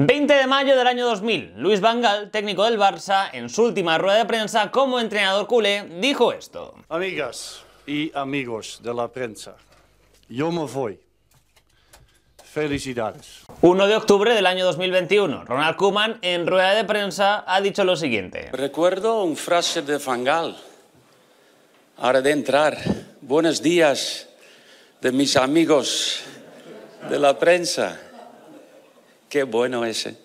20 de mayo del año 2000, Luis Vangal, técnico del Barça, en su última rueda de prensa como entrenador culé, dijo esto. Amigas y amigos de la prensa, yo me voy. Felicidades. 1 de octubre del año 2021, Ronald Koeman en rueda de prensa ha dicho lo siguiente. Recuerdo un frase de Vangal, ahora de entrar, buenos días de mis amigos de la prensa. Qué bueno ese.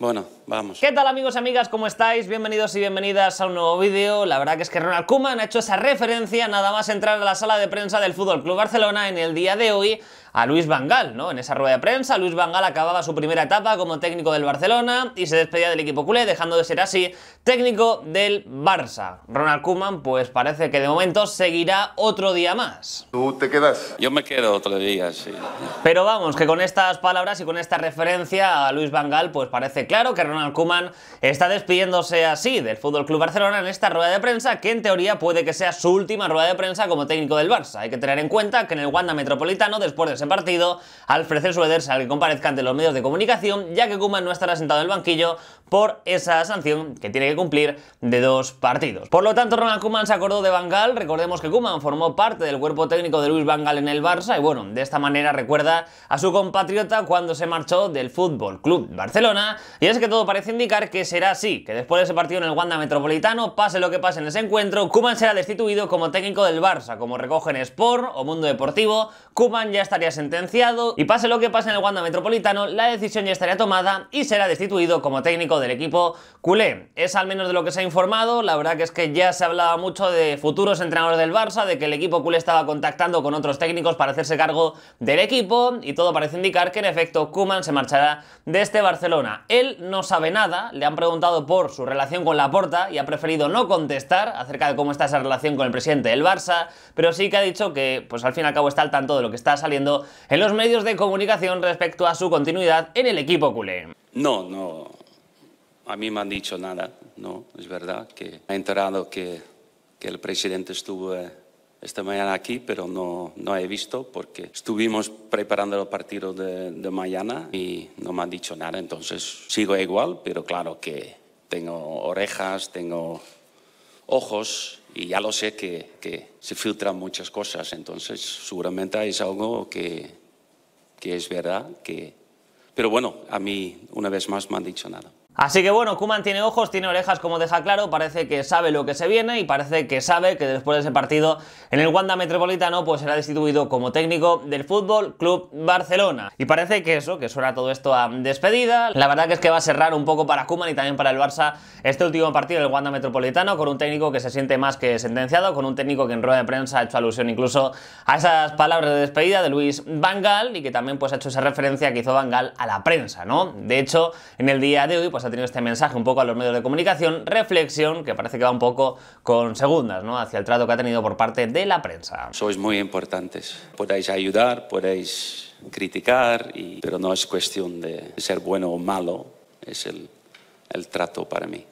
Bueno, vamos. ¿Qué tal amigos y amigas? ¿Cómo estáis? Bienvenidos y bienvenidas a un nuevo vídeo. La verdad que es que Ronald Koeman ha hecho esa referencia nada más entrar a la sala de prensa del Fútbol Club Barcelona en el día de hoy a Luis Vangal, ¿no? En esa rueda de prensa, Luis Vangal acababa su primera etapa como técnico del Barcelona y se despedía del equipo culé, dejando de ser así técnico del Barça. Ronald Kuman, pues parece que de momento seguirá otro día más. ¿Tú te quedas? Yo me quedo otro día, sí. Pero vamos, que con estas palabras y con esta referencia a Luis Vangal, pues parece claro que Ronald Kuman está despidiéndose así del Fútbol Club Barcelona en esta rueda de prensa, que en teoría puede que sea su última rueda de prensa como técnico del Barça. Hay que tener en cuenta que en el Wanda Metropolitano, después de partido al ofrecer su al que comparezca ante los medios de comunicación, ya que Kuman no estará sentado en el banquillo por esa sanción que tiene que cumplir de dos partidos. Por lo tanto, Ronald Kuman se acordó de Bangal. Recordemos que Kuman formó parte del cuerpo técnico de Luis Bangal en el Barça y bueno, de esta manera recuerda a su compatriota cuando se marchó del Fútbol Club Barcelona. Y es que todo parece indicar que será así, que después de ese partido en el Wanda Metropolitano, pase lo que pase en ese encuentro, Kuman será destituido como técnico del Barça, como recogen Sport o Mundo Deportivo. Kuman ya estaría sentenciado y pase lo que pase en el Wanda Metropolitano, la decisión ya estaría tomada y será destituido como técnico del equipo culé. Es al menos de lo que se ha informado, la verdad que es que ya se hablaba mucho de futuros entrenadores del Barça, de que el equipo culé estaba contactando con otros técnicos para hacerse cargo del equipo y todo parece indicar que en efecto Kuman se marchará de este Barcelona. Él no sabe nada, le han preguntado por su relación con Laporta y ha preferido no contestar acerca de cómo está esa relación con el presidente del Barça, pero sí que ha dicho que pues al fin y al cabo está al tanto de lo que está saliendo en los medios de comunicación respecto a su continuidad en el equipo culé. No, no, a mí me han dicho nada, no, es verdad que ha enterado que, que el presidente estuvo eh, esta mañana aquí, pero no, no he visto porque estuvimos preparando el partido de mañana y no me han dicho nada, entonces sigo igual, pero claro que tengo orejas, tengo ojos y ya lo sé que, se filtran muchas cosas, entonces seguramente es algo que, que es verdad, que... pero bueno, a mí una vez más me han dicho nada. Así que bueno, Kuman tiene ojos, tiene orejas, como deja claro, parece que sabe lo que se viene y parece que sabe que después de ese partido en el Wanda Metropolitano pues será destituido como técnico del Fútbol Club Barcelona. Y parece que eso, que suena todo esto a despedida. La verdad que es que va a cerrar un poco para Kuman y también para el Barça este último partido del Wanda Metropolitano con un técnico que se siente más que sentenciado, con un técnico que en rueda de prensa ha hecho alusión incluso a esas palabras de despedida de Luis Vangal y que también pues ha hecho esa referencia que hizo Vangal a la prensa, ¿no? De hecho, en el día de hoy pues ha tenido este mensaje un poco a los medios de comunicación, reflexión que parece que va un poco con segundas, ¿no? Hacia el trato que ha tenido por parte de la prensa. Sois muy importantes. Podéis ayudar, podéis criticar, pero no es cuestión de ser bueno o malo, es el, el trato para mí.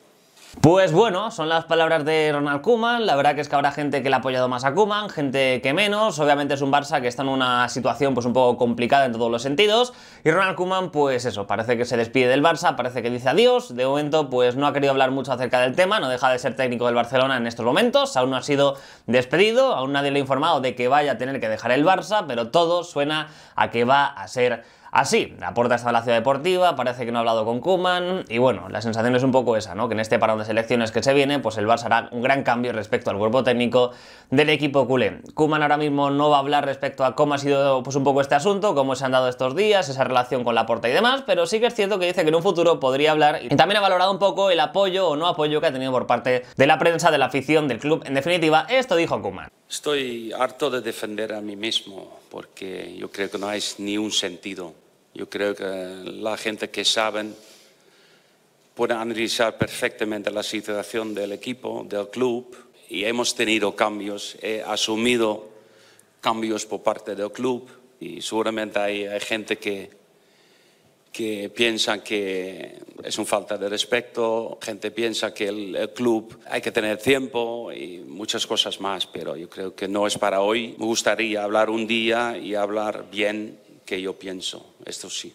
Pues bueno, son las palabras de Ronald Kuman. La verdad que es que habrá gente que le ha apoyado más a Kuman, gente que menos. Obviamente es un Barça que está en una situación pues un poco complicada en todos los sentidos. Y Ronald Kuman, pues eso, parece que se despide del Barça, parece que dice adiós. De momento, pues no ha querido hablar mucho acerca del tema, no deja de ser técnico del Barcelona en estos momentos. Aún no ha sido despedido, aún nadie le ha informado de que vaya a tener que dejar el Barça, pero todo suena a que va a ser Así, está en la ciudad deportiva, parece que no ha hablado con Kuman y bueno, la sensación es un poco esa, ¿no? Que en este parón de selecciones que se viene, pues el Barça hará un gran cambio respecto al cuerpo técnico del equipo culé. Kuman ahora mismo no va a hablar respecto a cómo ha sido pues un poco este asunto, cómo se han dado estos días, esa relación con la puerta y demás, pero sí que es cierto que dice que en un futuro podría hablar y también ha valorado un poco el apoyo o no apoyo que ha tenido por parte de la prensa, de la afición, del club. En definitiva, esto dijo Kuman. Estoy harto de defender a mí mismo porque yo creo que no hay ni un sentido. Yo creo que la gente que saben puede analizar perfectamente la situación del equipo, del club, y hemos tenido cambios, he asumido cambios por parte del club y seguramente hay, hay gente que que piensan que es un falta de respeto, gente piensa que el, el, club hay que tener tiempo y muchas cosas más, pero yo creo que no es para hoy. Me gustaría hablar un día y hablar bien que yo pienso, esto sí.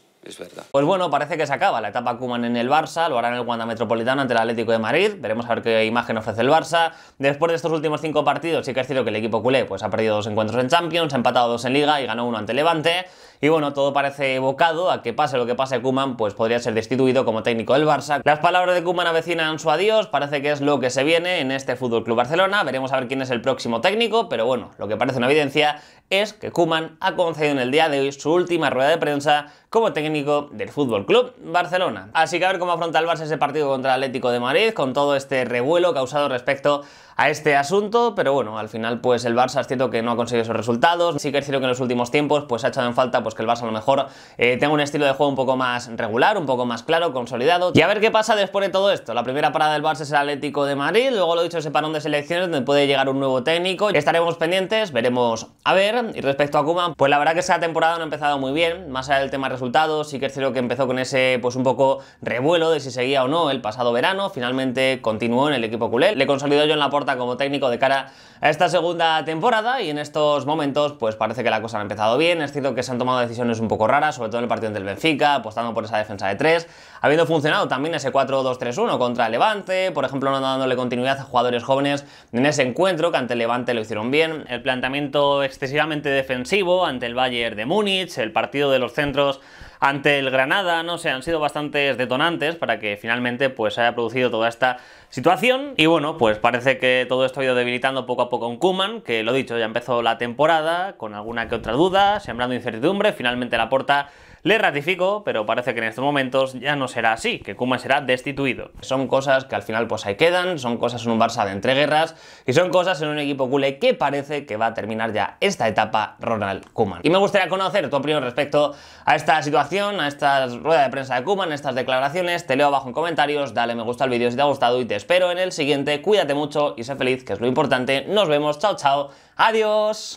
Pues bueno, parece que se acaba la etapa Kuman en el Barça, lo hará en el Wanda Metropolitano ante el Atlético de Madrid, veremos a ver qué imagen ofrece el Barça. Después de estos últimos cinco partidos, sí que es cierto que el equipo culé pues, ha perdido dos encuentros en Champions, ha empatado dos en Liga y ganó uno ante Levante. Y bueno, todo parece evocado a que pase lo que pase Kuman, pues podría ser destituido como técnico del Barça. Las palabras de Kuman avecinan su adiós, parece que es lo que se viene en este Fútbol Club Barcelona. Veremos a ver quién es el próximo técnico, pero bueno, lo que parece una evidencia es que Kuman ha concedido en el día de hoy su última rueda de prensa como técnico del Fútbol Club Barcelona. Así que a ver cómo afronta el Barça ese partido contra el Atlético de Madrid con todo este revuelo causado respecto a este asunto, pero bueno, al final pues el Barça es cierto que no ha conseguido esos resultados, sí que es cierto que en los últimos tiempos pues ha echado en falta pues que el Barça a lo mejor eh, tenga un estilo de juego un poco más regular, un poco más claro, consolidado, y a ver qué pasa después de todo esto, la primera parada del Barça es el Atlético de Madrid, luego lo dicho ese parón de selecciones donde puede llegar un nuevo técnico, estaremos pendientes, veremos a ver, y respecto a Kuma, pues la verdad que esa temporada no ha empezado muy bien, más allá del tema resultados, Sí que es cierto que empezó con ese, pues un poco revuelo de si seguía o no el pasado verano. Finalmente continuó en el equipo culé. Le consolidó yo en la puerta como técnico de cara a esta segunda temporada y en estos momentos, pues parece que la cosa ha empezado bien. Es cierto que se han tomado decisiones un poco raras, sobre todo en el partido del Benfica, apostando por esa defensa de 3, habiendo funcionado también ese 4-2-3-1 contra el Levante, por ejemplo, no dándole continuidad a jugadores jóvenes en ese encuentro que ante el Levante lo hicieron bien. El planteamiento excesivamente defensivo ante el Bayern de Múnich, el partido de los centros ante el Granada, no sé, han sido bastantes detonantes para que finalmente pues haya producido toda esta situación. Y bueno, pues parece que todo esto ha ido debilitando poco a poco en Kuman, que lo he dicho, ya empezó la temporada con alguna que otra duda, sembrando incertidumbre, finalmente la porta le ratifico, pero parece que en estos momentos ya no será así, que Kuman será destituido. Son cosas que al final pues ahí quedan, son cosas en un Barça de entreguerras y son cosas en un equipo culé que parece que va a terminar ya esta etapa Ronald Kuman. Y me gustaría conocer tu opinión respecto a esta situación, a esta rueda de prensa de Kuman, estas declaraciones. Te leo abajo en comentarios, dale me gusta al vídeo si te ha gustado y te espero en el siguiente. Cuídate mucho y sé feliz, que es lo importante. Nos vemos, chao chao, adiós.